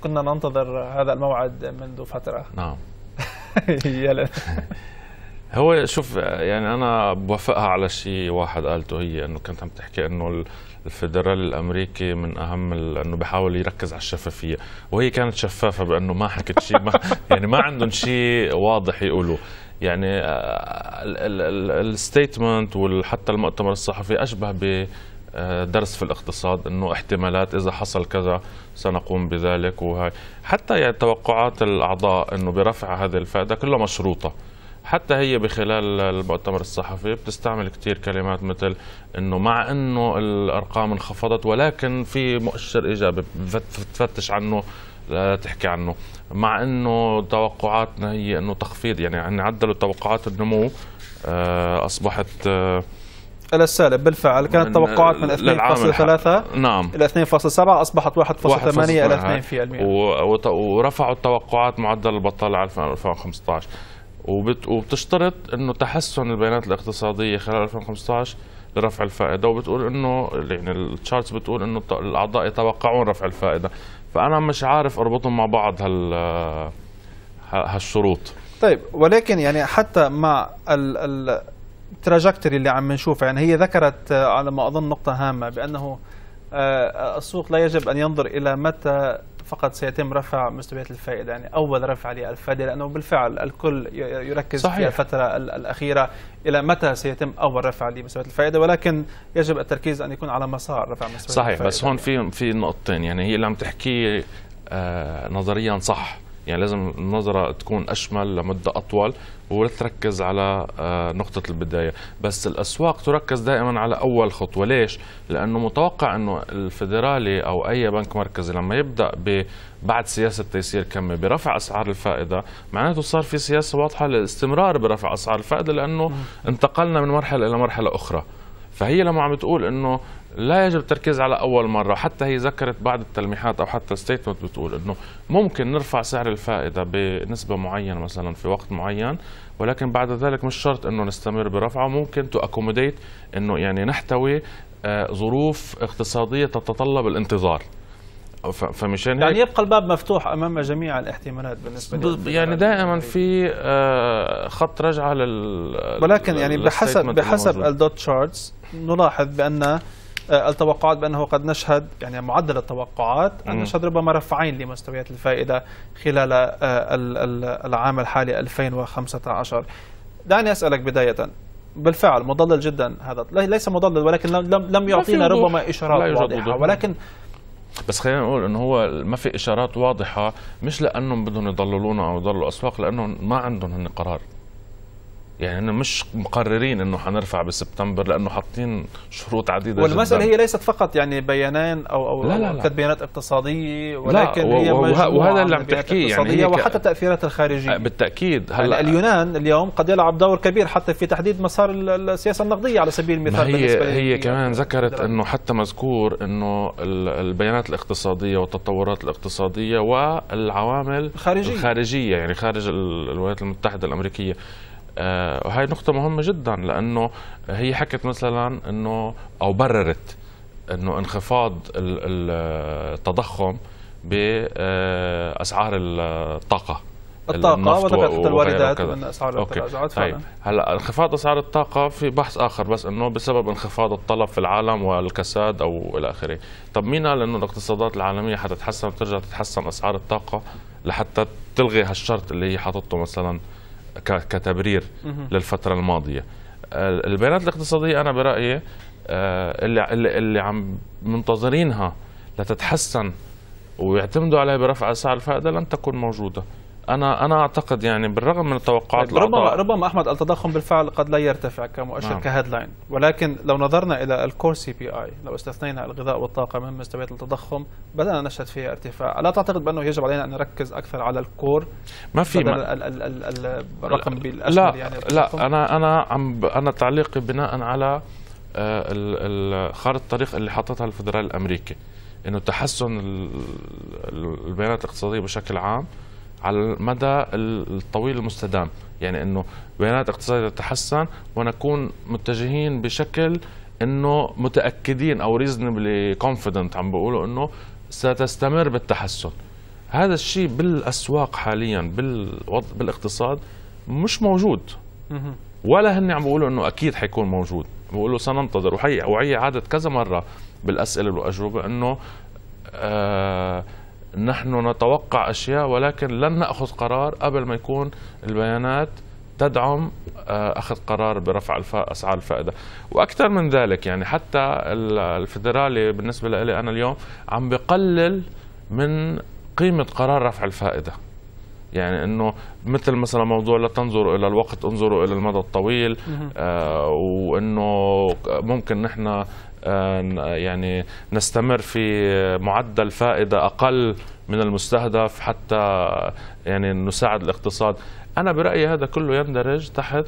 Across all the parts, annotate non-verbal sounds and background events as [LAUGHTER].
كنا ننتظر هذا الموعد منذ فترة [LAUGHS] نعم [LAUGHS] [LAUGHS] هو شوف يعني انا بوافقها على شيء واحد قالته هي انه كنت عم تحكي انه الفدرالي الامريكي من اهم انه بحاول يركز على الشفافيه وهي كانت شفافه بانه ما حكت شيء ما يعني ما عندهم شيء واضح يقولوه يعني آه، الستيتمنت وحتى المؤتمر الصحفي اشبه ب درس في الاقتصاد انه احتمالات اذا حصل كذا سنقوم بذلك وهي حتى يعني توقعات الاعضاء انه برفع هذه الفائده كلها مشروطه حتى هي بخلال المؤتمر الصحفي بتستعمل كثير كلمات مثل انه مع انه الارقام انخفضت ولكن في مؤشر ايجابي بتفتش عنه آه، تحكي عنه مع انه توقعاتنا هي انه تخفيض يعني عدلوا توقعات النمو آه، اصبحت آه، السالب بالفعل كانت توقعات من 2.3 نعم الى 2.7 اصبحت 1.8 الى 2% ورفعوا التوقعات معدل البطاله على 2015 وبتشترط انه تحسن البيانات الاقتصاديه خلال 2015 لرفع الفائده وبتقول انه يعني التشارتس بتقول انه الاعضاء يتوقعون رفع الفائده فانا مش عارف اربطهم مع بعض هال هالشروط طيب ولكن يعني حتى مع ال ال التراجكتوري اللي عم نشوفه يعني هي ذكرت آه، على ما اظن نقطه هامه بانه آه، آه، السوق لا يجب ان ينظر الى متى فقط سيتم رفع مستويات الفائده يعني اول رفع للفائده لانه بالفعل الكل يركز صحيح. في الفتره الاخيره الى متى سيتم اول رفع لمستويات الفائده ولكن يجب التركيز ان يكون على مسار رفع مستويات الفائده صحيح بس هون في في نقطتين يعني هي اللي عم تحكيه نظريا صح يعني لازم النظرة تكون أشمل لمدة أطول وتركز على آه، نقطة البداية بس الأسواق تركز دائما على أول خطوة ليش؟ لأنه متوقع أنه الفيدرالي أو أي بنك مركزي لما يبدأ بعد سياسة تيسير كمي برفع أسعار الفائدة معناته صار في سياسة واضحة للاستمرار برفع أسعار الفائدة لأنه انتقلنا من مرحلة إلى مرحلة أخرى فهي لما عم تقول انه لا يجب التركيز على اول مره وحتى هي ذكرت بعض التلميحات او حتى ستيتمنت بتقول انه ممكن نرفع سعر الفائده بنسبه معينه مثلا في وقت معين ولكن بعد ذلك مش شرط انه نستمر برفعه ممكن تو اكوموديت انه يعني نحتوي آه، ظروف اقتصاديه تتطلب الانتظار فمشان يعني يبقى الباب مفتوح امام جميع الاحتمالات بالنسبه يعني دائما في آه، خط رجعه لل ولكن يعني بحسب بحسب الدوت شارتس نلاحظ بان آه، التوقعات بانه قد نشهد يعني معدل التوقعات ان نشهد ربما رفعين لمستويات الفائده خلال آه، العام الحالي 2015 دعني اسالك بدايه بالفعل مضلل جدا هذا ليس مضلل ولكن لم لم يعطينا ربما اشارات واضحه ولكن بس خلينا نقول انه هو ما في اشارات واضحه مش لانهم بدهم يضللونا او يضللوا الاسواق لانهم ما عندهم هن قرار يعني أنا مش مقررين انه حنرفع بسبتمبر لانه حاطين شروط عديده والمساله جداً. هي ليست فقط يعني بيانان او او لا لا لا. بيانات اقتصاديه ولكن لا هي وهذا اللي عم تحكيه يعني هي وحتى التاثيرات الخارجيه أه، بالتاكيد هلا يعني اليونان اليوم قد يلعب دور كبير حتى في تحديد مسار السياسه النقديه على سبيل المثال هي بالنسبه هي, هي كمان ذكرت انه حتى مذكور انه البيانات الاقتصاديه والتطورات الاقتصاديه والعوامل الخارجيه الخارجيه يعني خارج الولايات المتحده الامريكيه آه، وهي نقطة مهمة جدا لأنه هي حكت مثلا أنه أو بررت أنه انخفاض التضخم بأسعار آه، الطاقة الطاقة وتكاثف الواردات من أسعار التراجعات فعلا طيب. هلا انخفاض أسعار الطاقة في بحث آخر بس إنه بسبب انخفاض الطلب في العالم والكساد أو إلى آخره، طب مين قال إنه الاقتصادات العالمية حتتحسن وترجع تتحسن أسعار الطاقة لحتى تلغي هالشرط اللي هي حاطته مثلا كتبرير للفتره الماضيه البيانات الاقتصاديه انا برايي آه، اللي اللي عم منتظرينها لتتحسن ويعتمدوا عليها برفع اسعار الفائده لن تكون موجوده انا انا اعتقد يعني بالرغم من التوقعات طيب، ربما الأعضاء ربما احمد التضخم بالفعل قد لا يرتفع كمؤشر نعم. كهيدلاين ولكن لو نظرنا الى الكور سي بي اي لو استثنينا الغذاء والطاقه من مستويات التضخم بدانا نشهد فيها ارتفاع الا تعتقد بانه يجب علينا ان نركز اكثر على الكور ما في ما ال ال ال الرقم بالاشمل لا يعني لا انا انا عم انا تعليقي بناء على آه، خارطه الطريق اللي حطتها الفدرالي الامريكي انه تحسن البيانات الاقتصاديه بشكل عام على المدى الطويل المستدام يعني انه بيانات اقتصاديه تتحسن ونكون متجهين بشكل انه متاكدين او ريزونبلي كونفيدنت عم بيقولوا انه ستستمر بالتحسن هذا الشيء بالاسواق حاليا بالوضع بالاقتصاد مش موجود ولا هن عم بيقولوا انه اكيد حيكون موجود بيقولوا سننتظر وهي وعي عادت كذا مره بالاسئله والاجوبه انه آه نحن نتوقع أشياء ولكن لن نأخذ قرار قبل ما يكون البيانات تدعم آه، اخذ قرار برفع اسعار الفائده واكثر من ذلك يعني حتى الفدرالي بالنسبه لي انا اليوم عم بقلل من قيمه قرار رفع الفائده يعني انه مثل مثلا موضوع لا تنظروا الى الوقت انظروا الى المدى الطويل آه وانه ممكن نحن آه، يعني نستمر في معدل فائدة أقل من المستهدف حتى يعني نساعد الاقتصاد أنا برأيي هذا كله يندرج تحت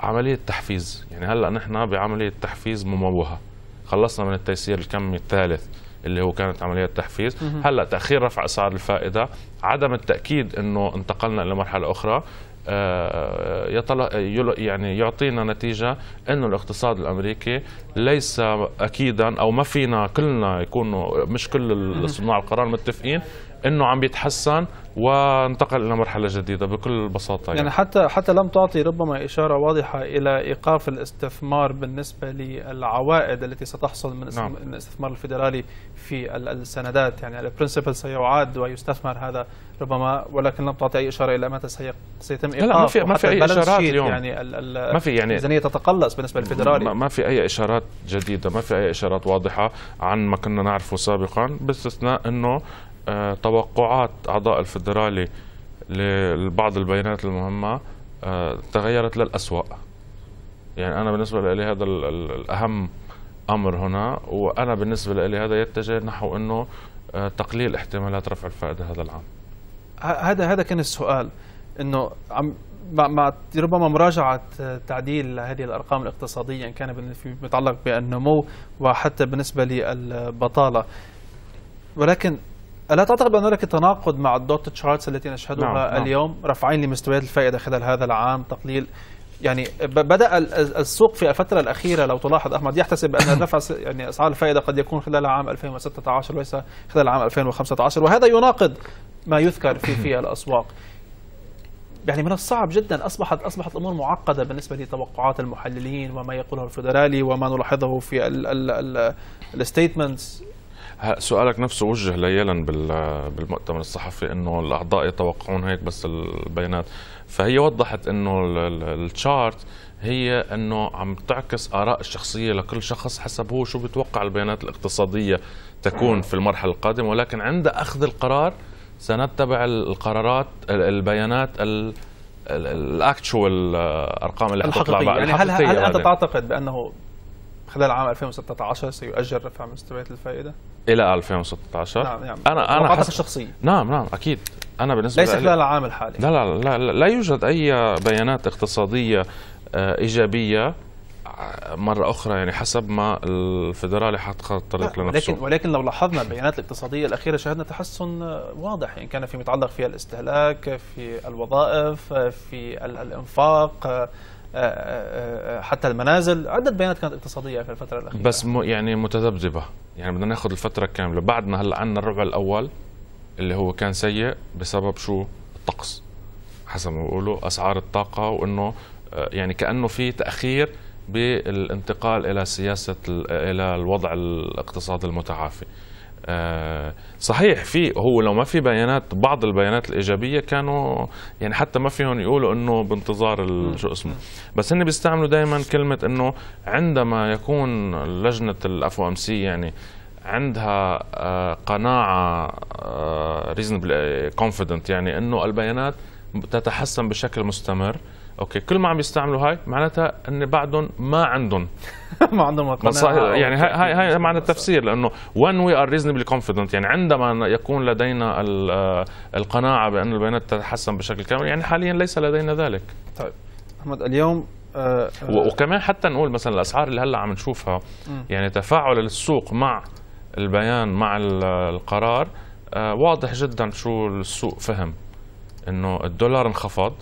عملية تحفيز يعني هلأ نحن بعملية تحفيز مموهة خلصنا من التيسير الكمي الثالث اللي هو كانت عملية تحفيز هلا تأخير رفع أسعار الفائدة عدم التأكيد أنه انتقلنا إلى مرحلة أخرى آه، يعني يعطينا نتيجة أنه الاقتصاد الأمريكي ليس أكيدا أو ما فينا كلنا يكونوا مش كل صناع القرار متفقين انه عم بيتحسن وانتقل الى مرحله جديده بكل بساطه يعني, يعني حتى حتى لم تعطي ربما اشاره واضحه الى ايقاف الاستثمار بالنسبه للعوائد التي ستحصل من نعم. الاستثمار الفيدرالي في السندات يعني البرنسبل سيعاد ويستثمر هذا ربما ولكن لم تعطي اي اشاره الى متى سيتم ايقاف لا ما في ما في اي اشارات اليوم يعني ما في يعني الميزانيه تتقلص بالنسبه للفيدرالي ما في اي اشارات جديده ما في اي اشارات واضحه عن ما كنا نعرفه سابقا باستثناء انه آه، توقعات أعضاء الفدرالي لبعض البيانات المهمة آه، تغيرت للأسوأ يعني أنا بالنسبة لي هذا الأهم أمر هنا وأنا بالنسبة لي هذا يتجه نحو أنه آه، تقليل احتمالات رفع الفائدة هذا العام هذا هذا كان السؤال أنه عم مع ربما مراجعة تعديل هذه الأرقام الاقتصادية إن كان متعلق بالنمو وحتى بالنسبة للبطالة ولكن ألا تعتقد بأن هناك تناقض مع الدوت تشارتس التي نشهدها نعم،, نعم. اليوم رافعين لمستويات الفائدة خلال هذا العام تقليل يعني بدأ السوق في الفترة الأخيرة لو تلاحظ أحمد يحتسب أن رفع [COUGHS] يعني أسعار الفائدة قد يكون خلال عام 2016 وليس خلال عام 2015 وهذا يناقض ما يذكر في [COUGHS] في الأسواق يعني من الصعب جدا اصبحت اصبحت الامور معقده بالنسبه لتوقعات المحللين وما يقوله الفدرالي وما نلاحظه في الستيتمنتس سؤالك نفسه وجه ليلا بالمؤتمر الصحفي انه الاعضاء يتوقعون هيك بس البيانات فهي وضحت انه التشارت هي انه عم تعكس اراء الشخصيه لكل شخص حسب هو شو بيتوقع البيانات الاقتصاديه تكون في المرحله القادمه ولكن عند اخذ القرار سنتبع القرارات البيانات الاكتشوال آه، ارقام اللي حتطلع بعد يعني هل هل انت تعتقد بانه خلال عام 2016 سيؤجر رفع مستويات الفائده؟ الى 2016 نعم يعني انا انا حس... الشخصيه نعم نعم اكيد انا بالنسبه ليس خلال العام الحالي لا لا لا لا, لا يوجد اي بيانات اقتصاديه آه، ايجابيه مره اخرى يعني حسب ما الفدرالي حط خط الطريق لنفسه ولكن ولكن لو لاحظنا البيانات الاقتصاديه الاخيره شهدنا تحسن واضح يعني كان فيما يتعلق في الاستهلاك في الوظائف في الانفاق آه، آه، آه، حتى المنازل عدة بيانات كانت اقتصادية في الفترة الأخيرة بس م يعني متذبذبة يعني بدنا ناخذ الفترة كاملة بعد ما هلا عندنا الربع الأول اللي هو كان سيء بسبب شو الطقس حسب ما بيقولوا أسعار الطاقة وإنه يعني كأنه في تأخير بالانتقال الى سياسه الى الوضع الاقتصادي المتعافي. آه، صحيح في هو لو ما في بيانات بعض البيانات الايجابيه كانوا يعني حتى ما فيهم يقولوا انه بانتظار نعم. شو اسمه بس هن بيستعملوا دائما كلمه انه عندما يكون لجنه الاف ام سي يعني عندها آه، قناعه ريزونبل آه، كونفيدنت يعني انه البيانات تتحسن بشكل مستمر اوكي كل ما عم يستعملوا هاي معناتها ان بعدهم ما عندهم [LAUGHS] ما عندهم قناعه يعني هاي هاي معنى التفسير لانه when we are reasonably confident يعني عندما يكون لدينا آه، القناعه بان البيانات تتحسن بشكل كامل يعني حاليا ليس لدينا ذلك طيب احمد اليوم أه وكمان حتى نقول مثلا الاسعار اللي هلا عم نشوفها يعني تفاعل السوق مع البيان مع القرار آه، واضح جدا شو السوق فهم انه الدولار انخفض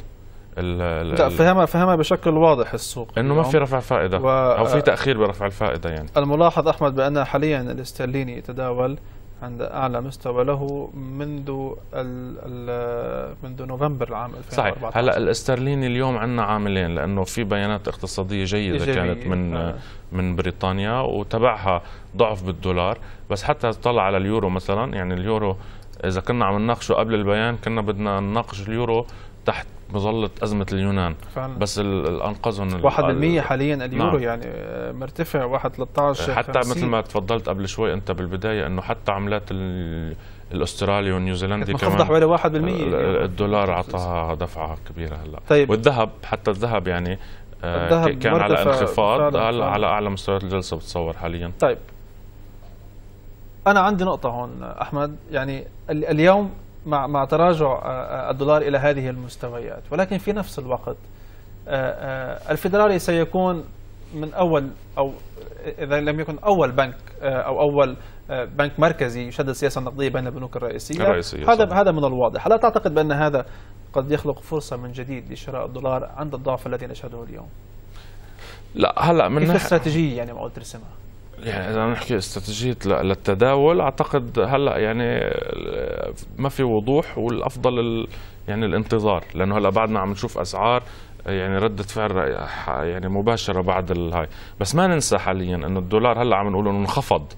لا فهمها فهمها بشكل واضح السوق انه ما في رفع فائده و... او في آه، تاخير برفع الفائده يعني الملاحظ احمد بان حاليا الاسترليني يتداول عند اعلى مستوى له منذ الـ الـ منذ نوفمبر العام 2014 صحيح هلا الاسترليني اليوم عندنا عاملين لانه في بيانات اقتصاديه جيده إيجابية. كانت من آه. من بريطانيا وتبعها ضعف بالدولار بس حتى طلع على اليورو مثلا يعني اليورو اذا كنا عم نناقشه قبل البيان كنا بدنا نناقش اليورو تحت بظلة أزمة اليونان فعلا. بس أنقذهم 1% حاليا اليورو نعم. يعني آه، مرتفع 1 13 حتى 50. مثل ما تفضلت قبل شوي أنت بالبداية أنه حتى عملات الاسترالي والنيوزيلندي كمان حوالي يعني. 1% الدولار اعطاها دفعه كبيره هلا طيب. والذهب حتى الذهب يعني آه، الذهب كان على انخفاض هلا على اعلى مستويات الجلسه بتصور حاليا طيب انا عندي نقطه هون احمد يعني اليوم مع مع تراجع آه، آه، الدولار الى هذه المستويات ولكن في نفس الوقت آه، الفيدرالي سيكون من اول او اذا لم يكن اول بنك او اول بنك مركزي يشدد السياسه النقديه بين البنوك الرئيسيه الرئيسية هذا صح. هذا من الواضح الا تعتقد بان هذا قد يخلق فرصه من جديد لشراء الدولار عند الضعف الذي نشهده اليوم لا هلا من ناحيه استراتيجيه يعني ما قلت رسمها يعني اذا نحكي استراتيجيه للتداول اعتقد هلا يعني ما في وضوح والافضل يعني الانتظار لانه هلا بعدنا عم نشوف اسعار يعني ردة فعل يعني مباشرة بعد الهاي بس ما ننسى حاليا انه الدولار هلا عم نقول انه انخفض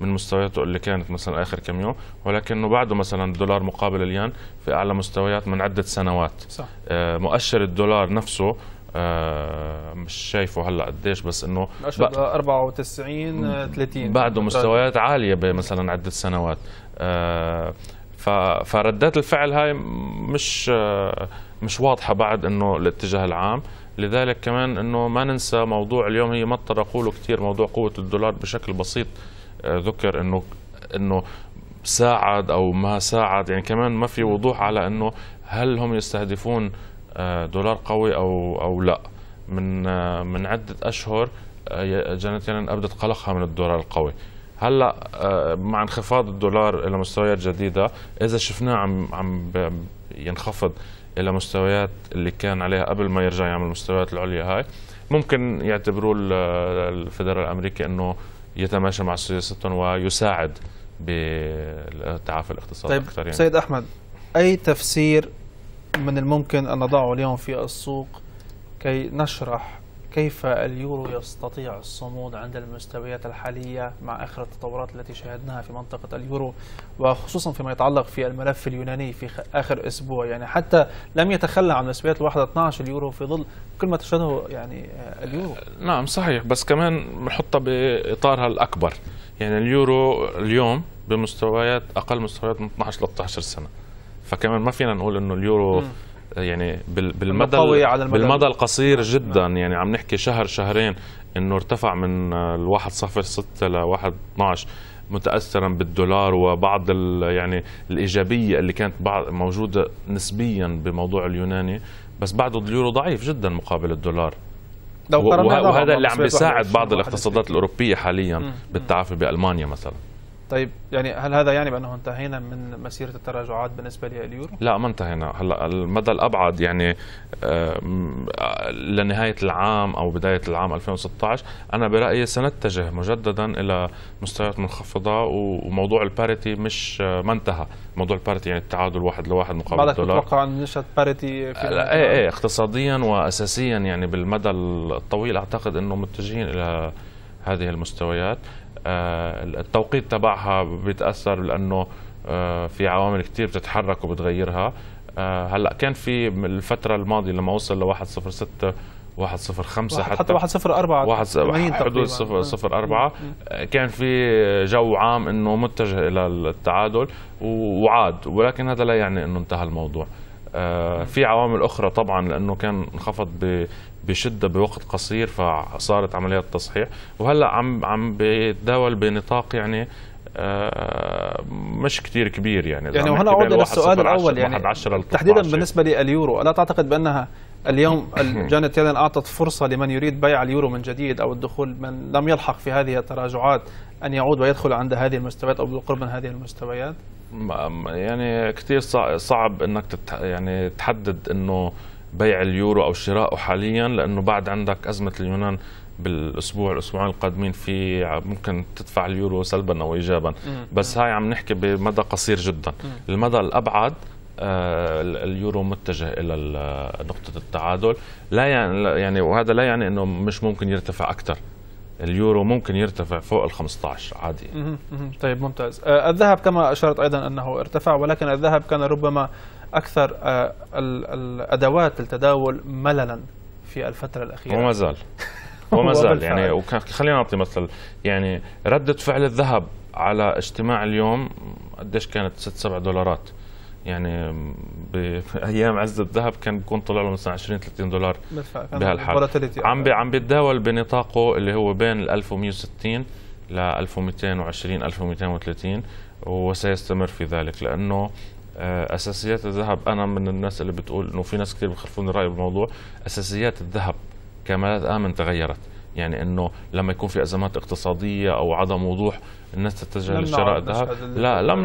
من مستوياته اللي كانت مثلا اخر كم يوم ولكنه بعده مثلا الدولار مقابل الين في اعلى مستويات من عده سنوات صح. آه مؤشر الدولار نفسه آه مش شايفه هلا قديش بس انه 94 30 آه، بعده طيب. مستويات عاليه بمثلا عده سنوات آه فردات الفعل هاي مش آه مش واضحه بعد انه الاتجاه العام لذلك كمان انه ما ننسى موضوع اليوم هي مطر اقوله كثير موضوع قوه الدولار بشكل بسيط آه، ذكر انه انه ساعد او ما ساعد يعني كمان ما في وضوح على انه هل هم يستهدفون آه، دولار قوي او او لا من آه، من عده اشهر آه، جانيت يلن ابدت قلقها من الدولار القوي هلا مع انخفاض الدولار الى مستويات جديده اذا شفناه عم عم ينخفض الى مستويات اللي كان عليها قبل ما يرجع يعمل المستويات العليا هاي ممكن يعتبروا الفدرال الامريكي انه يتماشى مع سياستهم ويساعد بالتعافي الاقتصادي طيب اكثر يعني. سيد احمد اي تفسير من الممكن أن نضعه اليوم في السوق كي نشرح كيف اليورو يستطيع الصمود عند المستويات الحالية مع آخر التطورات التي شاهدناها في منطقة اليورو وخصوصا فيما يتعلق في الملف اليوناني في آخر أسبوع يعني حتى لم يتخلى عن مستويات الواحدة 12 اليورو في ظل كل ما تشهده يعني آه، اليورو نعم صحيح بس كمان بنحطها بإطارها الأكبر يعني اليورو اليوم بمستويات أقل مستويات من 12 13 سنة فكمان ما فينا نقول انه اليورو م. يعني بالمدى على المدى بالمدى القصير نعم. جدا يعني عم نحكي شهر شهرين انه ارتفع من ال 1.06 ل 1.12 متاثرا بالدولار وبعض يعني الايجابيه اللي كانت بعض موجوده نسبيا بموضوع اليوناني بس بعده اليورو ضعيف جدا مقابل الدولار وهذا اللي عم بيساعد بعض الاقتصادات الاوروبيه حاليا بالتعافي بالمانيا مثلا طيب يعني هل هذا يعني بانه انتهينا من مسيره التراجعات بالنسبه لليورو؟ لا ما انتهينا، هلا المدى الابعد يعني آه، لنهايه العام او بدايه العام 2016 انا برايي سنتجه مجددا الى مستويات منخفضه وموضوع الباريتي مش آه، ما انتهى، موضوع الباريتي يعني التعادل واحد لواحد مقابل الدولار بعدك تتوقع ان نشهد باريتي في لا آه، ايه ايه اقتصاديا واساسيا يعني بالمدى الطويل اعتقد انه متجهين الى هذه المستويات آه، التوقيت تبعها بيتاثر لانه آه، في عوامل كثير بتتحرك وبتغيرها آه، هلا كان في الفتره الماضيه لما وصل ل 106 105 حتى حتى 104 واحد حدود 04 كان في جو عام انه متجه الى التعادل وعاد ولكن هذا لا يعني انه انتهى الموضوع آه، في عوامل اخرى طبعا لانه كان انخفض بشده بوقت قصير فصارت عمليات تصحيح وهلا عم عم بيتداول بنطاق يعني آه، مش كثير كبير يعني يعني هنا عودنا للسؤال الاول يعني تحديدا بالنسبه لليورو الا تعتقد بانها اليوم [LAUGHS] جانيت يلين اعطت فرصه لمن يريد بيع اليورو من جديد او الدخول من لم يلحق في هذه التراجعات ان يعود ويدخل عند هذه المستويات او بالقرب من هذه المستويات؟ يعني كثير صعب انك يعني تحدد انه بيع اليورو او شراءه حاليا لانه بعد عندك ازمه اليونان بالاسبوع الاسبوعين القادمين في ممكن تدفع اليورو سلبا او ايجابا بس هاي عم نحكي بمدى قصير جدا المدى الابعد آه، اليورو متجه الى نقطه التعادل لا يعني وهذا لا يعني انه مش ممكن يرتفع اكثر اليورو ممكن يرتفع فوق ال 15 عادي طيب ممتاز آه، الذهب كما اشرت ايضا انه ارتفع ولكن الذهب كان ربما اكثر آه، الادوات التداول مللا في الفتره الاخيره وما زال [LAUGHS] وما زال يعني خلينا نعطي مثل يعني رده فعل الذهب على اجتماع اليوم قديش كانت 6 7 دولارات يعني بايام [LAUGHS] عز الذهب كان بيكون طلع له مثلا 20 30 دولار بهالحال عم عم بيتداول بنطاقه اللي هو بين ال 1160 ل 1220 1230 وسيستمر في ذلك لانه آه، اساسيات الذهب انا من الناس اللي بتقول انه في ناس كثير بخلفوني رايي بالموضوع اساسيات الذهب كمالات امن تغيرت يعني انه لما يكون في ازمات اقتصاديه او عدم وضوح الناس تتجه لشراء الذهب لا لم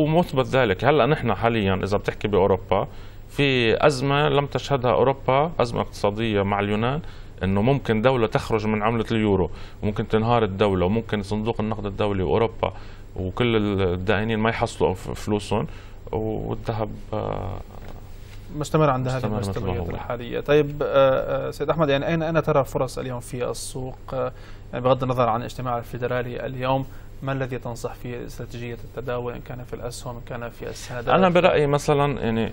ومثبت ذلك هلا نحن حاليا اذا بتحكي باوروبا في ازمه لم تشهدها اوروبا ازمه اقتصاديه مع اليونان انه ممكن دوله تخرج من عمله اليورو وممكن تنهار الدوله وممكن صندوق النقد الدولي واوروبا وكل الدائنين ما يحصلوا فلوسهم والذهب آه، مستمر عند هذه المستويات الحاليه طيب آه، آه، سيد احمد يعني اين اين ترى الفرص اليوم في السوق آه، يعني بغض النظر عن الاجتماع الفيدرالي اليوم ما الذي تنصح فيه استراتيجيه التداول ان كان في الاسهم ان كان في السهادات انا برايي مثلا يعني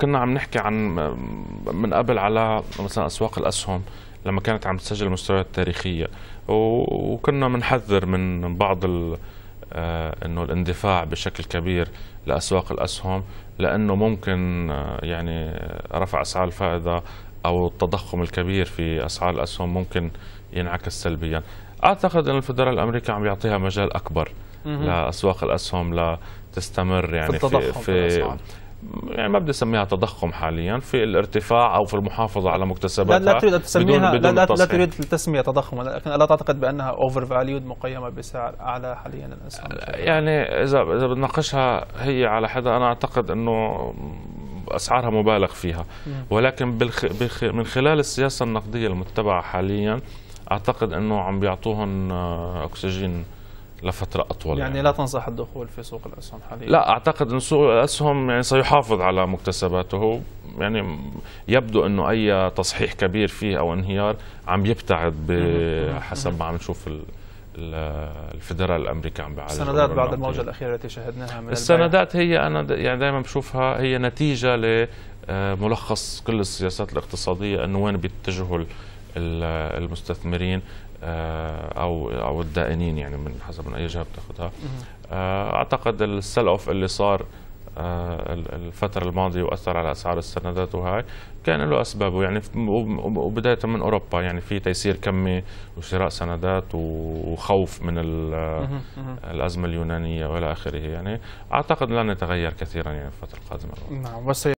كنا عم نحكي عن من قبل على مثلا اسواق الاسهم لما كانت عم تسجل مستويات تاريخيه وكنا بنحذر من بعض ال آه، انه الاندفاع بشكل كبير لاسواق الاسهم لانه ممكن آه، يعني رفع اسعار الفائده او التضخم الكبير في اسعار الاسهم ممكن ينعكس سلبيا اعتقد ان الفدرال الامريكي عم يعطيها مجال اكبر لاسواق الاسهم لتستمر يعني في, في, في يعني ما بدي اسميها تضخم حاليا في الارتفاع او في المحافظه على مكتسباتها لا, لا تريد ان تسميها بدون بدون لا, لا, لا تريد التسميه تضخما لكن الا تعتقد بانها اوفر فاليود مقيمه بسعر اعلى حاليا الاسهم يعني اذا اذا بنناقشها هي على حدا انا اعتقد انه اسعارها مبالغ فيها ولكن بالخ... بخ... من خلال السياسه النقديه المتبعه حاليا اعتقد انه عم بيعطوهم آه، اكسجين لفترة أطول يعني, يعني لا تنصح الدخول في سوق الأسهم حاليا لا أعتقد أن سوق الأسهم يعني سيحافظ على مكتسباته يعني يبدو أنه أي تصحيح كبير فيه أو انهيار عم يبتعد بحسب ما عم نشوف الفدرال الامريكي عم بيعالج السندات بعد الموجه الاخيره التي شهدناها من السندات هي انا يعني دائما بشوفها هي نتيجه لملخص آه، كل السياسات الاقتصاديه انه وين بيتجهوا المستثمرين آه، او او الدائنين يعني من حسب من اي جهه بتاخذها آه، اعتقد السيل اوف اللي صار آه، الفترة الماضية وأثر على أسعار السندات وهاي كان له أسبابه يعني وبداية من أوروبا يعني في تيسير كمي وشراء سندات وخوف من الأزمة اليونانية وإلى آخره يعني أعتقد لن يتغير كثيرا يعني في الفترة القادمة نعم